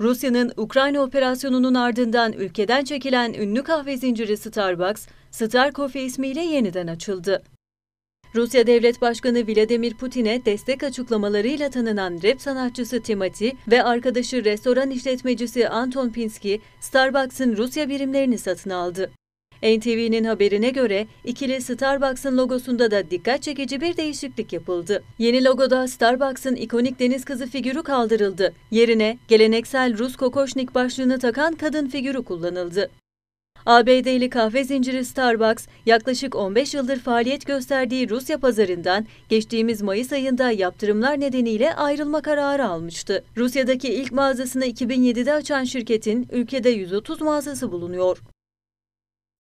Rusya'nın Ukrayna operasyonunun ardından ülkeden çekilen ünlü kahve zinciri Starbucks, Star Coffee ismiyle yeniden açıldı. Rusya Devlet Başkanı Vladimir Putin'e destek açıklamalarıyla tanınan rap sanatçısı Timati ve arkadaşı restoran işletmecisi Anton Pinsky, Starbucks'ın Rusya birimlerini satın aldı. NTV'nin haberine göre ikili Starbucks'ın logosunda da dikkat çekici bir değişiklik yapıldı. Yeni logoda Starbucks'ın ikonik deniz kızı figürü kaldırıldı. Yerine geleneksel Rus kokoşnik başlığını takan kadın figürü kullanıldı. ABD'li kahve zinciri Starbucks yaklaşık 15 yıldır faaliyet gösterdiği Rusya pazarından geçtiğimiz Mayıs ayında yaptırımlar nedeniyle ayrılma kararı almıştı. Rusya'daki ilk mağazasını 2007'de açan şirketin ülkede 130 mağazası bulunuyor.